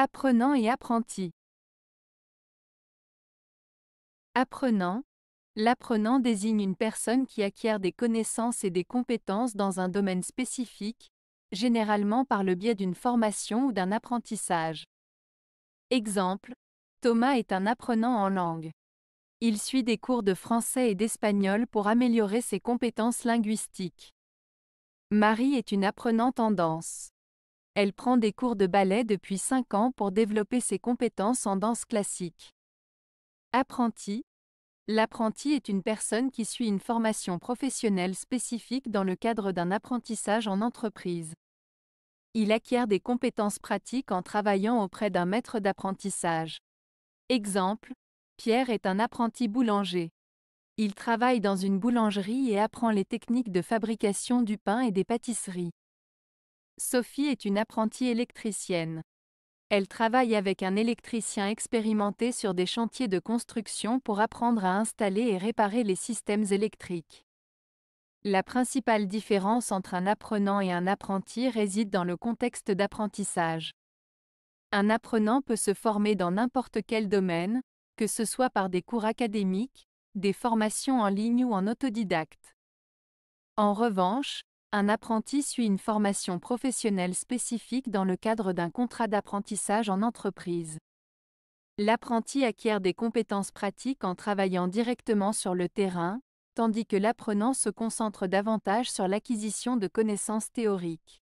Apprenant et apprenti. Apprenant. L'apprenant désigne une personne qui acquiert des connaissances et des compétences dans un domaine spécifique, généralement par le biais d'une formation ou d'un apprentissage. Exemple, Thomas est un apprenant en langue. Il suit des cours de français et d'espagnol pour améliorer ses compétences linguistiques. Marie est une apprenante en danse. Elle prend des cours de ballet depuis 5 ans pour développer ses compétences en danse classique. Apprenti. L'apprenti est une personne qui suit une formation professionnelle spécifique dans le cadre d'un apprentissage en entreprise. Il acquiert des compétences pratiques en travaillant auprès d'un maître d'apprentissage. Exemple, Pierre est un apprenti boulanger. Il travaille dans une boulangerie et apprend les techniques de fabrication du pain et des pâtisseries. Sophie est une apprentie électricienne. Elle travaille avec un électricien expérimenté sur des chantiers de construction pour apprendre à installer et réparer les systèmes électriques. La principale différence entre un apprenant et un apprenti réside dans le contexte d'apprentissage. Un apprenant peut se former dans n'importe quel domaine, que ce soit par des cours académiques, des formations en ligne ou en autodidacte. En revanche, un apprenti suit une formation professionnelle spécifique dans le cadre d'un contrat d'apprentissage en entreprise. L'apprenti acquiert des compétences pratiques en travaillant directement sur le terrain, tandis que l'apprenant se concentre davantage sur l'acquisition de connaissances théoriques.